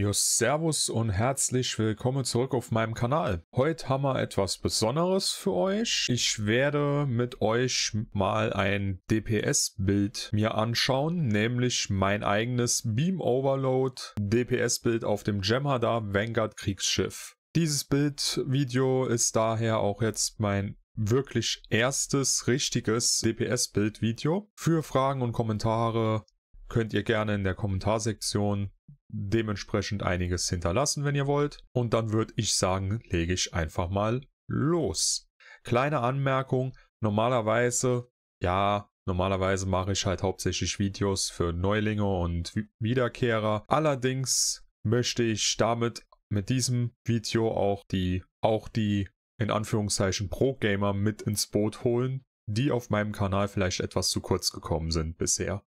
Jo, servus und herzlich willkommen zurück auf meinem Kanal. Heute haben wir etwas Besonderes für euch. Ich werde mit euch mal ein DPS-Bild mir anschauen, nämlich mein eigenes Beam Overload DPS-Bild auf dem Jem'Hadar Vanguard Kriegsschiff. Dieses Bildvideo ist daher auch jetzt mein wirklich erstes richtiges DPS-Bild-Video. Für Fragen und Kommentare könnt ihr gerne in der Kommentarsektion dementsprechend einiges hinterlassen, wenn ihr wollt. Und dann würde ich sagen, lege ich einfach mal los. Kleine Anmerkung, normalerweise, ja, normalerweise mache ich halt hauptsächlich Videos für Neulinge und Wiederkehrer. Allerdings möchte ich damit mit diesem Video auch die, auch die in Anführungszeichen Pro-Gamer mit ins Boot holen, die auf meinem Kanal vielleicht etwas zu kurz gekommen sind bisher.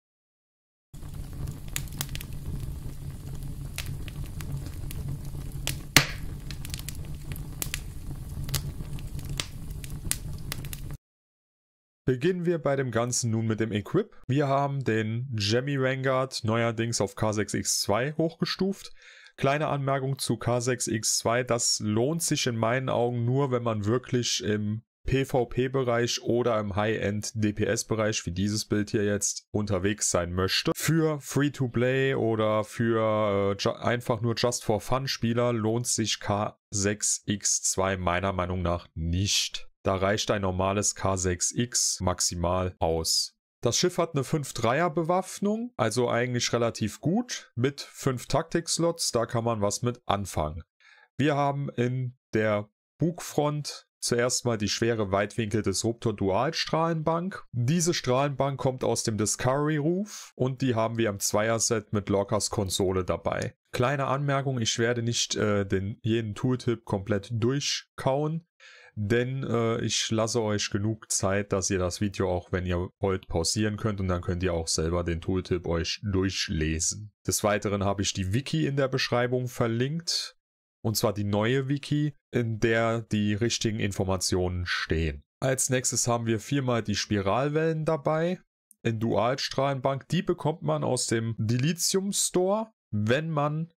Beginnen wir bei dem Ganzen nun mit dem Equip. Wir haben den Jemmy Vanguard neuerdings auf K6X2 hochgestuft. Kleine Anmerkung zu K6X2, das lohnt sich in meinen Augen nur, wenn man wirklich im PvP-Bereich oder im High-End-DPS-Bereich, wie dieses Bild hier jetzt, unterwegs sein möchte. Für Free-to-Play oder für äh, einfach nur Just-for-Fun-Spieler lohnt sich K6X2 meiner Meinung nach nicht. Da reicht ein normales K6X maximal aus. Das Schiff hat eine 5-3er Bewaffnung, also eigentlich relativ gut, mit 5 Taktik-Slots, da kann man was mit anfangen. Wir haben in der Bugfront zuerst mal die schwere Weitwinkel-Disruptor strahlenbank Diese Strahlenbank kommt aus dem Discovery Roof und die haben wir im Zweier-Set mit Lockers Konsole dabei. Kleine Anmerkung, ich werde nicht äh, den, jeden Tooltip komplett durchkauen denn äh, ich lasse euch genug Zeit, dass ihr das Video auch, wenn ihr wollt, pausieren könnt und dann könnt ihr auch selber den Tooltip euch durchlesen. Des Weiteren habe ich die Wiki in der Beschreibung verlinkt und zwar die neue Wiki, in der die richtigen Informationen stehen. Als nächstes haben wir viermal die Spiralwellen dabei in Dualstrahlenbank. Die bekommt man aus dem Dilithium Store, wenn man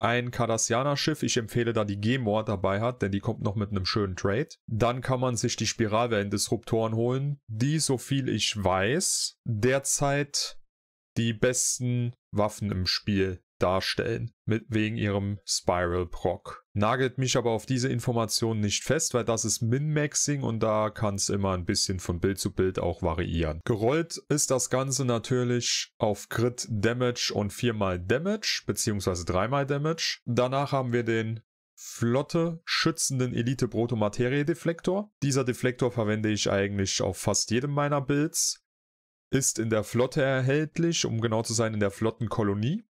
ein Cardassianer-Schiff. Ich empfehle da die Gemor dabei hat, denn die kommt noch mit einem schönen Trade. Dann kann man sich die Spiralwellen-Disruptoren holen, die, so viel ich weiß, derzeit die besten Waffen im Spiel darstellen, mit wegen ihrem Spiral-Proc. Nagelt mich aber auf diese Information nicht fest, weil das ist Min-Maxing und da kann es immer ein bisschen von Bild zu Bild auch variieren. Gerollt ist das Ganze natürlich auf Crit Damage und 4x Damage, bzw. 3x Damage. Danach haben wir den Flotte schützenden Elite Proto Materie Deflektor. Dieser Deflektor verwende ich eigentlich auf fast jedem meiner Builds. Ist in der Flotte erhältlich, um genau zu sein in der Flottenkolonie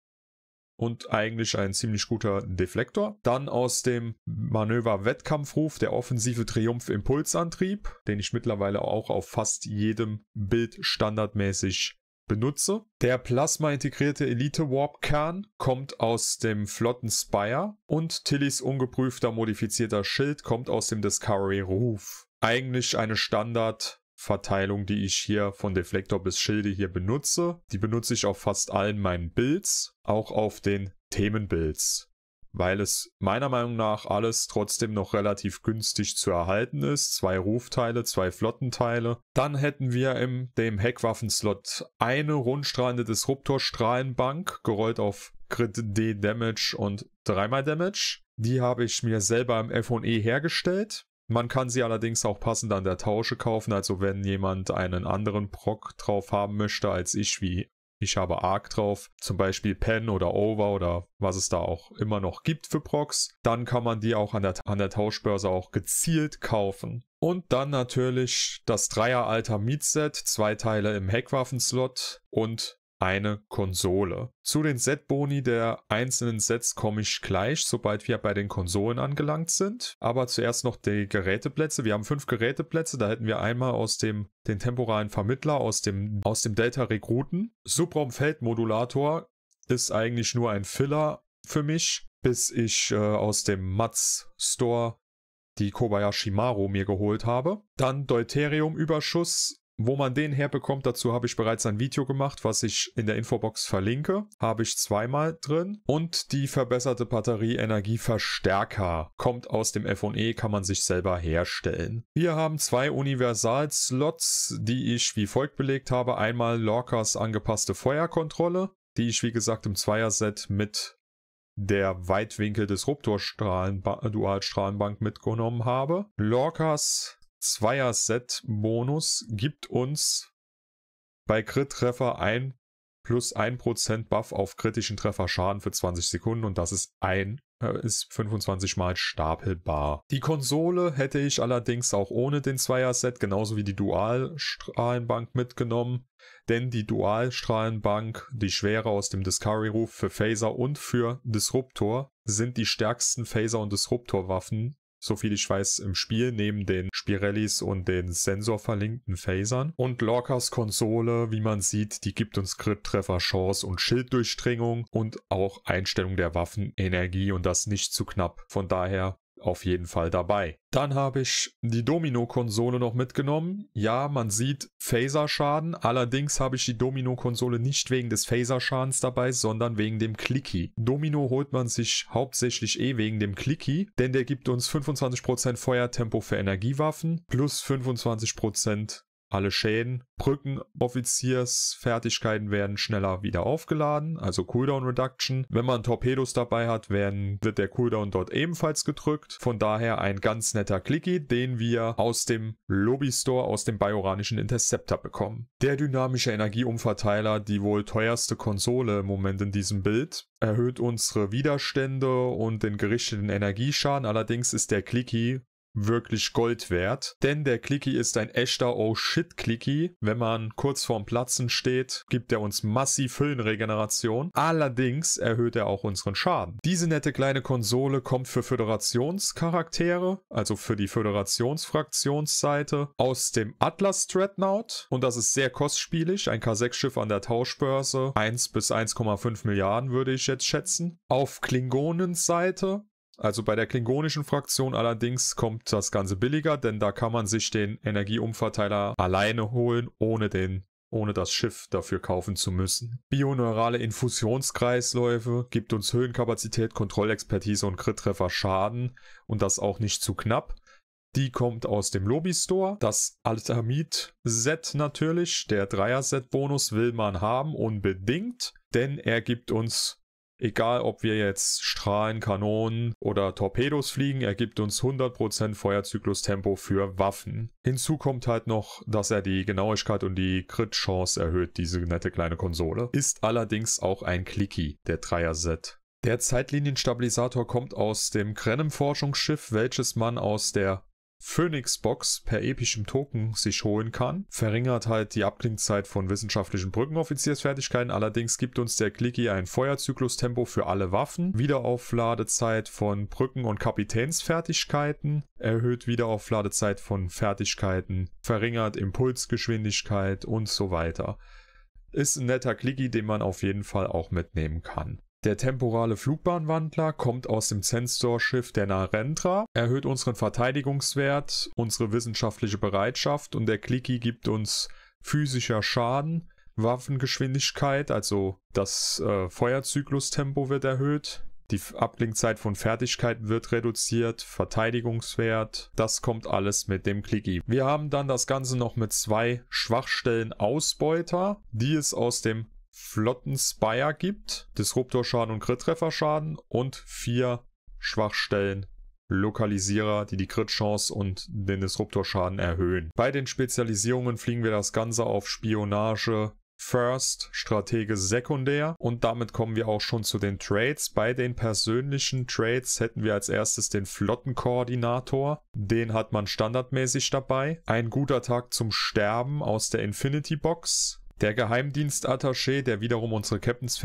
und eigentlich ein ziemlich guter Deflektor. Dann aus dem Manöver Wettkampfruf der offensive Triumph Impulsantrieb, den ich mittlerweile auch auf fast jedem Bild standardmäßig benutze. Der Plasma integrierte Elite Warp Kern kommt aus dem Flotten Spire und Tillys ungeprüfter modifizierter Schild kommt aus dem Discovery Ruf. Eigentlich eine Standard Verteilung, die ich hier von Deflektor bis Schilde hier benutze. Die benutze ich auf fast allen meinen Builds, auch auf den Themenbuilds weil es meiner Meinung nach alles trotzdem noch relativ günstig zu erhalten ist. Zwei Rufteile, zwei Flottenteile. Dann hätten wir im dem Heckwaffenslot eine rundstrahlende Disruptorstrahlenbank, gerollt auf Crit D Damage und dreimal Damage. Die habe ich mir selber im FE hergestellt. Man kann sie allerdings auch passend an der Tausche kaufen, also wenn jemand einen anderen Proc drauf haben möchte als ich, wie ich habe Arc drauf, zum Beispiel Pen oder Over oder was es da auch immer noch gibt für Procs, dann kann man die auch an der, an der Tauschbörse auch gezielt kaufen. Und dann natürlich das Dreier Alter Meatset, zwei Teile im Heckwaffenslot und eine Konsole. Zu den Set-Boni der einzelnen Sets komme ich gleich, sobald wir bei den Konsolen angelangt sind. Aber zuerst noch die Geräteplätze. Wir haben fünf Geräteplätze. Da hätten wir einmal aus dem den temporalen Vermittler, aus dem, aus dem Delta Rekruten. Subraumfeldmodulator ist eigentlich nur ein Filler für mich, bis ich äh, aus dem Mats Store die Kobayashi Maru mir geholt habe. Dann Deuterium-Überschuss wo man den herbekommt, dazu habe ich bereits ein Video gemacht, was ich in der Infobox verlinke. Habe ich zweimal drin. Und die verbesserte Batterie Energieverstärker kommt aus dem FE, kann man sich selber herstellen. Wir haben zwei Universal-Slots, die ich wie folgt belegt habe. Einmal Lorcas angepasste Feuerkontrolle, die ich wie gesagt im Zweierset mit der Weitwinkel-Disruptor-Dualstrahlenbank mitgenommen habe. Lorcas Zweier-Set-Bonus gibt uns bei Crit-Treffer ein plus 1% Buff auf kritischen Treffer Schaden für 20 Sekunden und das ist ein äh, ist 25 mal stapelbar. Die Konsole hätte ich allerdings auch ohne den Zweier-Set genauso wie die Dualstrahlenbank mitgenommen, denn die Dualstrahlenbank, die Schwere aus dem Discovery-Ruf für Phaser und für Disruptor, sind die stärksten Phaser- und Disruptor-Waffen so viel ich weiß, im Spiel neben den Spirellis und den sensorverlinkten Phasern. Und Lorcas Konsole, wie man sieht, die gibt uns Crit-Treffer, Chance und Schilddurchdringung und auch Einstellung der Waffen, Energie und das nicht zu knapp. Von daher auf jeden Fall dabei. Dann habe ich die Domino-Konsole noch mitgenommen. Ja, man sieht Phaser-Schaden. Allerdings habe ich die Domino-Konsole nicht wegen des Phaser-Schadens dabei, sondern wegen dem Clicky. Domino holt man sich hauptsächlich eh wegen dem Clicky, denn der gibt uns 25% Feuertempo für Energiewaffen plus 25% alle Schäden. Brückenoffiziersfertigkeiten werden schneller wieder aufgeladen, also Cooldown Reduction. Wenn man Torpedos dabei hat, werden, wird der Cooldown dort ebenfalls gedrückt. Von daher ein ganz netter Clicky, den wir aus dem Lobby Store, aus dem Bioranischen Interceptor bekommen. Der dynamische Energieumverteiler, die wohl teuerste Konsole im Moment in diesem Bild, erhöht unsere Widerstände und den gerichteten Energieschaden. Allerdings ist der Clicky wirklich Gold wert, denn der Clicky ist ein echter Oh Shit Clicky. Wenn man kurz vorm Platzen steht, gibt er uns massiv Füllenregeneration. Allerdings erhöht er auch unseren Schaden. Diese nette kleine Konsole kommt für Föderationscharaktere, also für die Föderationsfraktionsseite, aus dem Atlas Dreadnought und das ist sehr kostspielig. Ein K6-Schiff an der Tauschbörse, 1 bis 1,5 Milliarden würde ich jetzt schätzen. Auf Klingonenseite also bei der klingonischen Fraktion allerdings kommt das Ganze billiger, denn da kann man sich den Energieumverteiler alleine holen, ohne den ohne das Schiff dafür kaufen zu müssen. Bioneurale Infusionskreisläufe gibt uns Höhenkapazität, Kontrollexpertise und Krittreffer Schaden und das auch nicht zu knapp. Die kommt aus dem Lobby Store. Das Altamid-Set natürlich, der Dreier-Set-Bonus will man haben, unbedingt, denn er gibt uns Egal, ob wir jetzt Strahlen, Kanonen oder Torpedos fliegen, er gibt uns 100% Feuerzyklus-Tempo für Waffen. Hinzu kommt halt noch, dass er die Genauigkeit und die Crit-Chance erhöht, diese nette kleine Konsole. Ist allerdings auch ein Clicky, der Dreier-Set. Der Zeitlinienstabilisator kommt aus dem Krenem-Forschungsschiff, welches man aus der Phoenix Box per epischem Token sich holen kann. Verringert halt die Abklingzeit von wissenschaftlichen Brückenoffiziersfertigkeiten. Allerdings gibt uns der Clicky ein Feuerzyklus-Tempo für alle Waffen. Wiederaufladezeit von Brücken- und Kapitänsfertigkeiten. Erhöht Wiederaufladezeit von Fertigkeiten. Verringert Impulsgeschwindigkeit und so weiter. Ist ein netter Clicky, den man auf jeden Fall auch mitnehmen kann. Der temporale Flugbahnwandler kommt aus dem Sensor-Schiff der Narentra, erhöht unseren Verteidigungswert, unsere wissenschaftliche Bereitschaft und der Clicky gibt uns physischer Schaden, Waffengeschwindigkeit, also das äh, Feuerzyklustempo wird erhöht, die Abklingzeit von Fertigkeiten wird reduziert, Verteidigungswert, das kommt alles mit dem Clicky. Wir haben dann das Ganze noch mit zwei Schwachstellen Ausbeuter, die es aus dem flotten Spire gibt, Disruptorschaden und Crit-Trefferschaden und vier Schwachstellen Lokalisierer, die die Crit-Chance und den Disruptorschaden erhöhen. Bei den Spezialisierungen fliegen wir das Ganze auf Spionage, First, Stratege sekundär und damit kommen wir auch schon zu den Trades. Bei den persönlichen Trades hätten wir als erstes den Flottenkoordinator. Den hat man standardmäßig dabei. Ein guter Tag zum Sterben aus der Infinity Box. Der Geheimdienstattaché, der wiederum unsere captains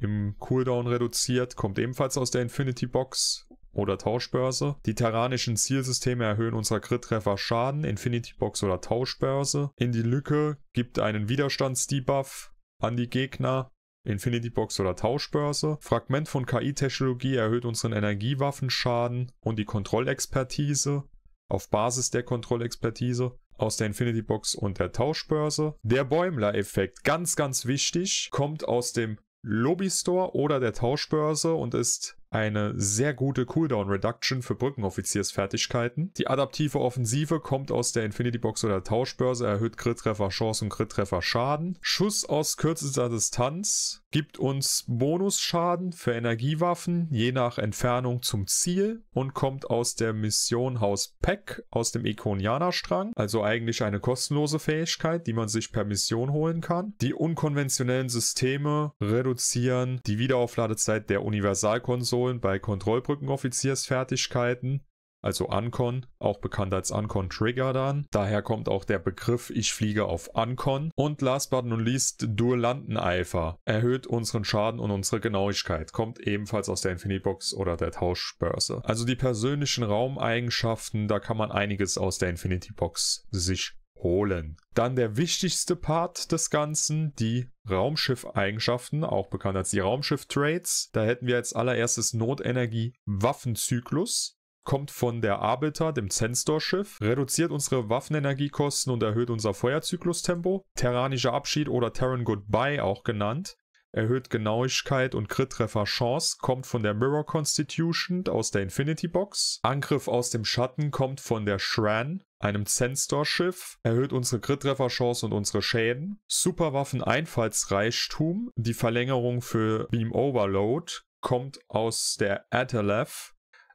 im Cooldown reduziert, kommt ebenfalls aus der Infinity Box oder Tauschbörse. Die terranischen Zielsysteme erhöhen unser Crit-Treffer Schaden, Infinity Box oder Tauschbörse. In die Lücke gibt einen Widerstandsdebuff an die Gegner, Infinity Box oder Tauschbörse. Fragment von KI-Technologie erhöht unseren Energiewaffenschaden und die Kontrollexpertise auf Basis der Kontrollexpertise aus der Infinity Box und der Tauschbörse. Der Bäumler-Effekt, ganz, ganz wichtig, kommt aus dem Lobby Store oder der Tauschbörse und ist eine sehr gute Cooldown Reduction für Brückenoffiziersfertigkeiten. Die adaptive Offensive kommt aus der Infinity Box oder Tauschbörse, erhöht crit Chance und crit Schaden. Schuss aus kürzester Distanz gibt uns Bonusschaden für Energiewaffen, je nach Entfernung zum Ziel und kommt aus der Mission Haus Peck aus dem Ikonianer-Strang, also eigentlich eine kostenlose Fähigkeit, die man sich per Mission holen kann. Die unkonventionellen Systeme reduzieren die Wiederaufladezeit der Universalkonsole Kontrollen bei Kontrollbrückenoffiziersfertigkeiten, also Ancon, auch bekannt als Ancon Trigger dann. Daher kommt auch der Begriff Ich fliege auf Ancon. Und last but not least Dual Landeneifer Erhöht unseren Schaden und unsere Genauigkeit. Kommt ebenfalls aus der Infinity Box oder der Tauschbörse. Also die persönlichen Raumeigenschaften, da kann man einiges aus der Infinity Box sich holen. Dann der wichtigste Part des Ganzen, die Raumschiff-Eigenschaften, auch bekannt als die raumschiff trades Da hätten wir als allererstes Notenergie-Waffenzyklus kommt von der Arbiter, dem Zenstor-Schiff, reduziert unsere Waffenenergiekosten und erhöht unser Feuerzyklustempo. Terranischer Abschied oder Terran Goodbye auch genannt erhöht Genauigkeit und Crit-Treffer-Chance, kommt von der Mirror Constitution aus der Infinity Box. Angriff aus dem Schatten kommt von der Shran, einem Senstor-Schiff, erhöht unsere Crit-Treffer-Chance und unsere Schäden. Superwaffen-Einfallsreichtum, die Verlängerung für Beam Overload, kommt aus der Atalef,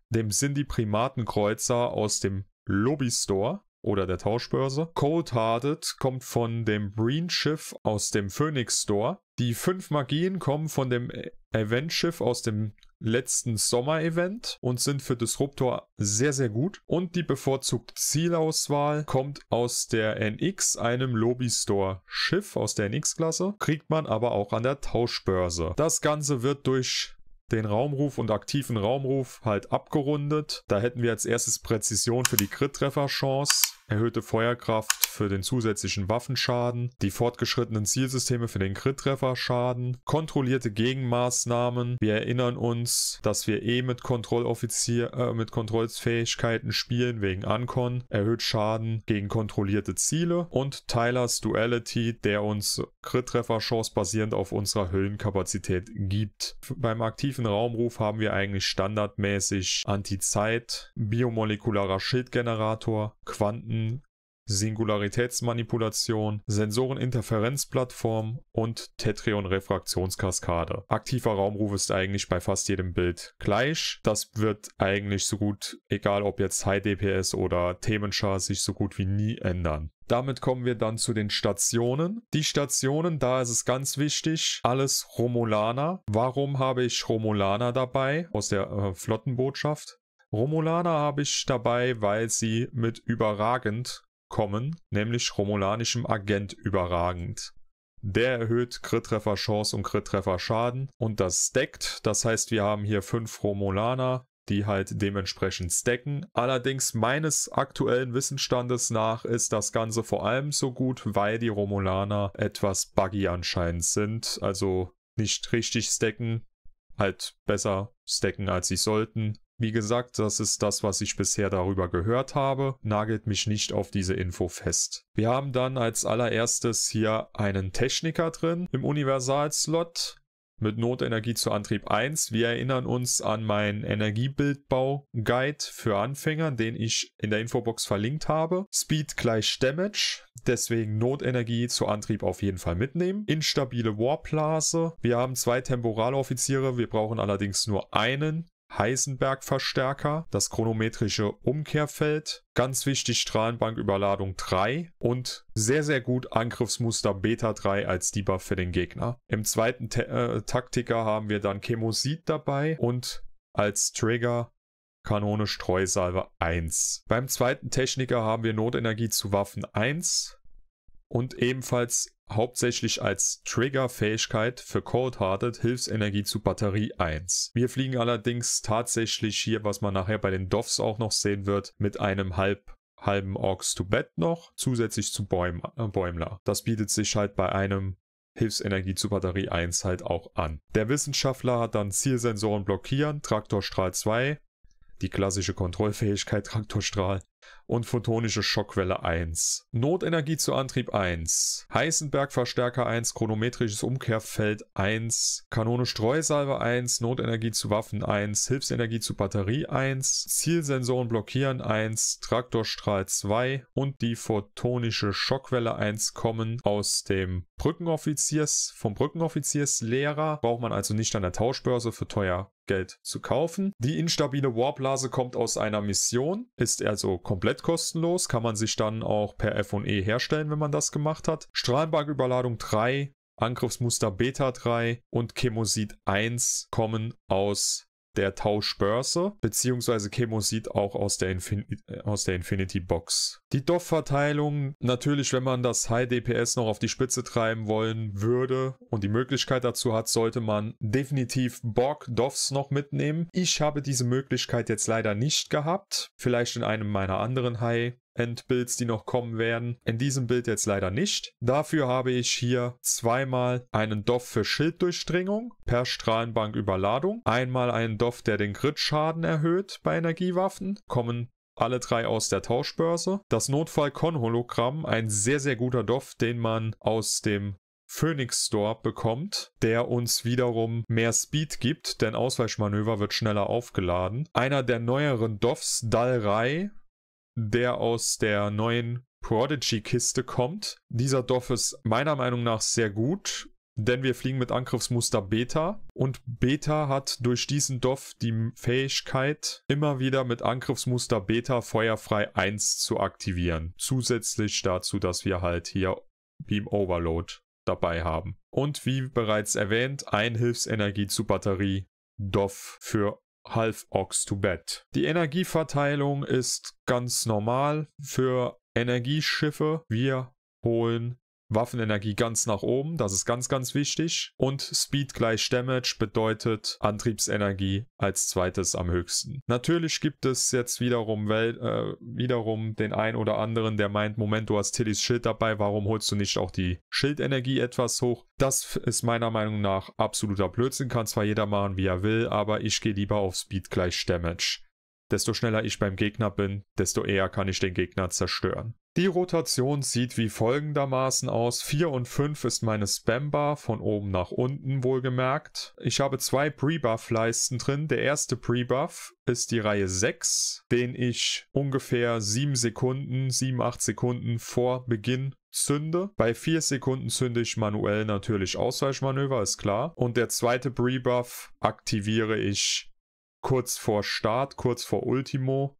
dem Sindhi-Primatenkreuzer aus dem Lobby Store oder der Tauschbörse. Cold Hearted kommt von dem Breen Schiff aus dem Phoenix Store. Die fünf Magien kommen von dem Event Schiff aus dem letzten Sommer-Event und sind für Disruptor sehr, sehr gut. Und die bevorzugte Zielauswahl kommt aus der NX, einem Lobby-Store-Schiff aus der NX-Klasse, kriegt man aber auch an der Tauschbörse. Das Ganze wird durch den Raumruf und aktiven Raumruf halt abgerundet. Da hätten wir als erstes Präzision für die Crit-Treffer-Chance erhöhte Feuerkraft für den zusätzlichen Waffenschaden, die fortgeschrittenen Zielsysteme für den Crit-Treffer-Schaden, kontrollierte Gegenmaßnahmen. Wir erinnern uns, dass wir eh mit Kontrolloffizier, äh, mit Kontrollfähigkeiten spielen wegen Ancon, erhöht Schaden gegen kontrollierte Ziele und Tylers Duality, der uns Crit-Treffer-Chance basierend auf unserer Hüllenkapazität gibt. Beim aktiven Raumruf haben wir eigentlich standardmäßig Anti-Zeit, biomolekularer Schildgenerator, Quanten Satelliten, Singularitätsmanipulation, Sensoreninterferenzplattform und Tetrion-Refraktionskaskade. Aktiver Raumruf ist eigentlich bei fast jedem Bild gleich. Das wird eigentlich so gut, egal ob jetzt High DPS oder Themenschar, sich so gut wie nie ändern. Damit kommen wir dann zu den Stationen. Die Stationen, da ist es ganz wichtig, alles Romulaner. Warum habe ich Romulaner dabei aus der äh, Flottenbotschaft? Romulaner habe ich dabei, weil sie mit überragend kommen, nämlich romulanischem Agent überragend. Der erhöht crit chance und crit schaden und das stackt. Das heißt, wir haben hier fünf Romulaner, die halt dementsprechend stacken. Allerdings meines aktuellen Wissensstandes nach ist das Ganze vor allem so gut, weil die Romulaner etwas buggy anscheinend sind. Also nicht richtig stacken, halt besser stacken als sie sollten. Wie gesagt, das ist das, was ich bisher darüber gehört habe. Nagelt mich nicht auf diese Info fest. Wir haben dann als allererstes hier einen Techniker drin im Universalslot mit Notenergie zu Antrieb 1. Wir erinnern uns an meinen Energiebildbau-Guide für Anfänger, den ich in der Infobox verlinkt habe. Speed gleich Damage, deswegen Notenergie zu Antrieb auf jeden Fall mitnehmen. Instabile Warblase. Wir haben zwei Temporaloffiziere, wir brauchen allerdings nur einen. Heisenberg-Verstärker, das chronometrische Umkehrfeld, ganz wichtig Strahlenbanküberladung 3 und sehr, sehr gut Angriffsmuster Beta 3 als Debuff für den Gegner. Im zweiten T äh, Taktiker haben wir dann Chemosid dabei und als Trigger Kanone Streusalve 1. Beim zweiten Techniker haben wir Notenergie zu Waffen 1, und ebenfalls hauptsächlich als Trigger-Fähigkeit für Cold-Hearted Hilfsenergie zu Batterie 1. Wir fliegen allerdings tatsächlich hier, was man nachher bei den Doffs auch noch sehen wird, mit einem halb halben Orks to Bed noch, zusätzlich zu Bäum, äh, Bäumler. Das bietet sich halt bei einem Hilfsenergie zu Batterie 1 halt auch an. Der Wissenschaftler hat dann Zielsensoren blockieren, Traktorstrahl 2, die klassische Kontrollfähigkeit Traktorstrahl und photonische Schockwelle 1. Notenergie zu Antrieb 1. Heisenberg-Verstärker 1, chronometrisches Umkehrfeld 1, Kanone-Streusalve 1, Notenergie zu Waffen 1, Hilfsenergie zu Batterie 1, Zielsensoren blockieren 1, Traktorstrahl 2 und die photonische Schockwelle 1 kommen aus dem Brückenoffiziers, vom Brückenoffizierslehrer. Braucht man also nicht an der Tauschbörse für teuer Geld zu kaufen. Die instabile Warblase kommt aus einer Mission, ist also komplett kostenlos, kann man sich dann auch per F&E herstellen, wenn man das gemacht hat. Strahlenbalkenüberladung 3, Angriffsmuster Beta 3 und Chemosid 1 kommen aus der Tauschbörse, beziehungsweise Chemosid auch aus der, Infin äh, aus der Infinity Box. Die Doff-Verteilung, natürlich, wenn man das High DPS noch auf die Spitze treiben wollen würde und die Möglichkeit dazu hat, sollte man definitiv Borg dofs noch mitnehmen. Ich habe diese Möglichkeit jetzt leider nicht gehabt, vielleicht in einem meiner anderen High Endbilds, die noch kommen werden. In diesem Bild jetzt leider nicht. Dafür habe ich hier zweimal einen Doff für Schilddurchdringung per Strahlenbanküberladung. Einmal einen Doff, der den Grid-Schaden erhöht bei Energiewaffen. Kommen alle drei aus der Tauschbörse. Das Notfall-Con-Hologramm, ein sehr, sehr guter Doff, den man aus dem Phoenix Store bekommt, der uns wiederum mehr Speed gibt, denn Ausweichmanöver wird schneller aufgeladen. Einer der neueren Doffs, Dalrei, der aus der neuen Prodigy-Kiste kommt. Dieser Doff ist meiner Meinung nach sehr gut, denn wir fliegen mit Angriffsmuster Beta und Beta hat durch diesen Doff die Fähigkeit, immer wieder mit Angriffsmuster Beta feuerfrei 1 zu aktivieren. Zusätzlich dazu, dass wir halt hier Beam Overload dabei haben. Und wie bereits erwähnt, ein Hilfsenergie zu Batterie Doff für half Ox to Bed. Die Energieverteilung ist ganz normal für Energieschiffe. Wir holen Waffenenergie ganz nach oben, das ist ganz, ganz wichtig. Und Speed gleich Damage bedeutet Antriebsenergie als zweites am höchsten. Natürlich gibt es jetzt wiederum, äh, wiederum den ein oder anderen, der meint, Moment, du hast Tillys Schild dabei, warum holst du nicht auch die Schildenergie etwas hoch? Das ist meiner Meinung nach absoluter Blödsinn, kann zwar jeder machen, wie er will, aber ich gehe lieber auf Speed gleich Damage. Desto schneller ich beim Gegner bin, desto eher kann ich den Gegner zerstören. Die Rotation sieht wie folgendermaßen aus. 4 und 5 ist meine Spambar, von oben nach unten wohlgemerkt. Ich habe zwei Prebuff-Leisten drin. Der erste Prebuff ist die Reihe 6, den ich ungefähr 7 Sekunden, 7, 8 Sekunden vor Beginn zünde. Bei 4 Sekunden zünde ich manuell natürlich Ausweichmanöver, ist klar. Und der zweite Prebuff aktiviere ich kurz vor Start, kurz vor Ultimo,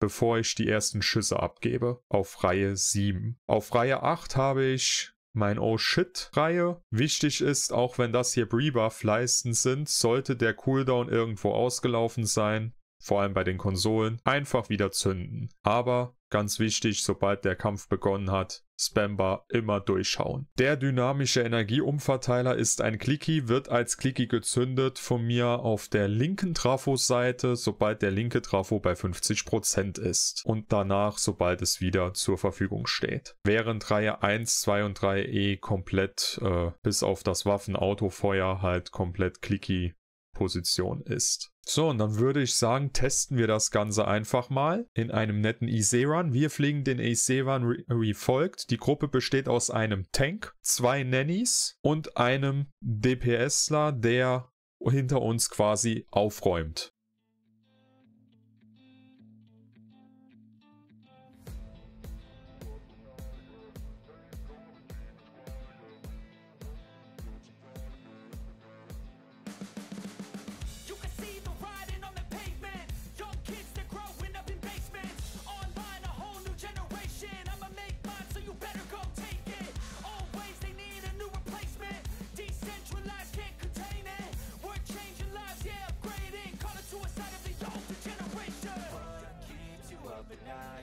bevor ich die ersten Schüsse abgebe, auf Reihe 7. Auf Reihe 8 habe ich mein Oh Shit-Reihe. Wichtig ist, auch wenn das hier Rebuff-Leisten sind, sollte der Cooldown irgendwo ausgelaufen sein, vor allem bei den Konsolen, einfach wieder zünden. Aber ganz wichtig, sobald der Kampf begonnen hat, Spambar immer durchschauen. Der dynamische Energieumverteiler ist ein Clicky, wird als Clicky gezündet von mir auf der linken Trafo-Seite, sobald der linke Trafo bei 50% ist und danach, sobald es wieder zur Verfügung steht. Während Reihe 1, 2 und 3 e komplett äh, bis auf das Waffenautofeuer halt komplett Clicky Position ist. So, und dann würde ich sagen, testen wir das Ganze einfach mal in einem netten EC-Run. Wir fliegen den EC-Run wie folgt. Die Gruppe besteht aus einem Tank, zwei Nannies und einem DPSler, der hinter uns quasi aufräumt.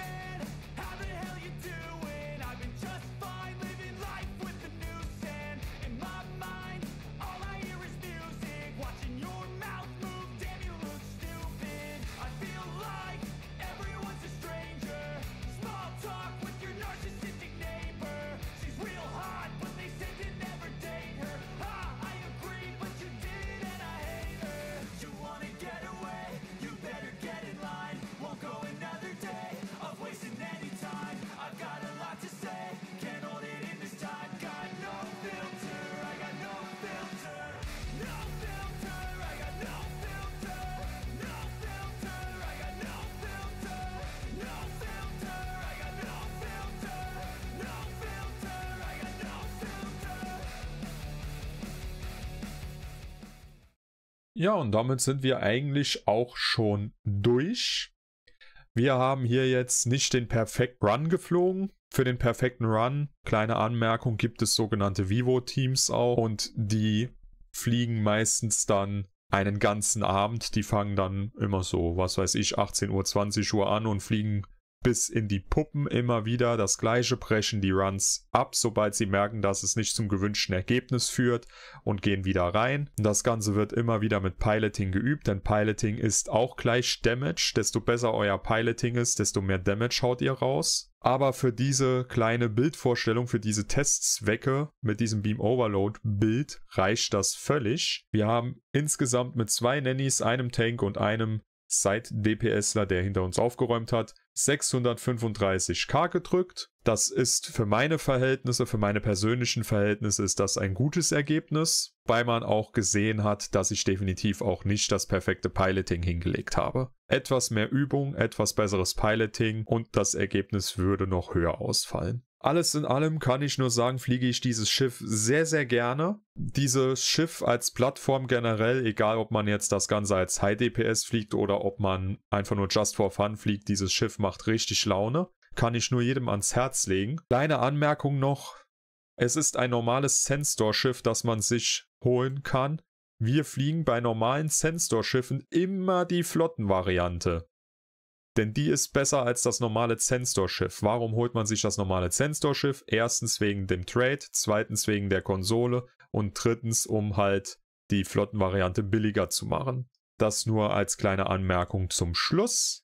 man Ja, und damit sind wir eigentlich auch schon durch. Wir haben hier jetzt nicht den perfekten Run geflogen. Für den perfekten Run, kleine Anmerkung, gibt es sogenannte Vivo-Teams auch und die fliegen meistens dann einen ganzen Abend. Die fangen dann immer so, was weiß ich, 18 Uhr, 20 Uhr an und fliegen bis in die Puppen immer wieder das gleiche, brechen die Runs ab, sobald sie merken, dass es nicht zum gewünschten Ergebnis führt und gehen wieder rein. das Ganze wird immer wieder mit Piloting geübt, denn Piloting ist auch gleich Damage. Desto besser euer Piloting ist, desto mehr Damage haut ihr raus. Aber für diese kleine Bildvorstellung, für diese Testzwecke mit diesem Beam Overload Bild reicht das völlig. Wir haben insgesamt mit zwei Nannies, einem Tank und einem seit DPSler, der hinter uns aufgeräumt hat, 635k gedrückt. Das ist für meine Verhältnisse, für meine persönlichen Verhältnisse ist das ein gutes Ergebnis, weil man auch gesehen hat, dass ich definitiv auch nicht das perfekte Piloting hingelegt habe. Etwas mehr Übung, etwas besseres Piloting und das Ergebnis würde noch höher ausfallen. Alles in allem kann ich nur sagen, fliege ich dieses Schiff sehr, sehr gerne. Dieses Schiff als Plattform generell, egal ob man jetzt das Ganze als High DPS fliegt oder ob man einfach nur Just for Fun fliegt, dieses Schiff macht richtig Laune. Kann ich nur jedem ans Herz legen. Kleine Anmerkung noch. Es ist ein normales sensor schiff das man sich holen kann. Wir fliegen bei normalen sensor schiffen immer die Flottenvariante. Denn die ist besser als das normale Zenstor-Schiff. Warum holt man sich das normale Zenstor-Schiff? Erstens wegen dem Trade, zweitens wegen der Konsole und drittens, um halt die Flottenvariante billiger zu machen. Das nur als kleine Anmerkung zum Schluss,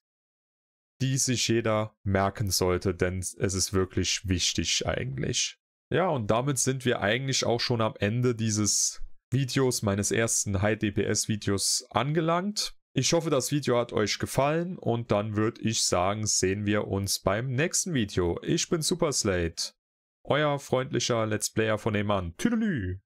die sich jeder merken sollte, denn es ist wirklich wichtig eigentlich. Ja, und damit sind wir eigentlich auch schon am Ende dieses Videos, meines ersten High DPS Videos angelangt. Ich hoffe, das Video hat euch gefallen und dann würde ich sagen, sehen wir uns beim nächsten Video. Ich bin Superslate, euer freundlicher Let's Player von dem Mann. Tüdelü!